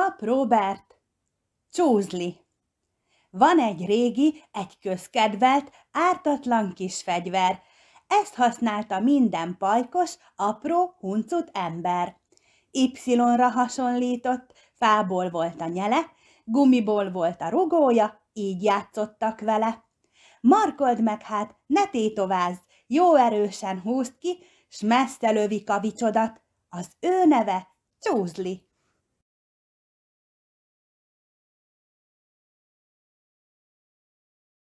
Pap Robert csúzli. Van egy régi, egy közkedvelt, ártatlan kis fegyver. Ezt használta minden pajkos, apró, huncut ember. Y-ra hasonlított, fából volt a nyele, gumiból volt a rugója, így játszottak vele. Markold meg hát, ne tétovázz, jó erősen húzd ki, s messze lövi kavicsodat. Az ő neve Csúzli.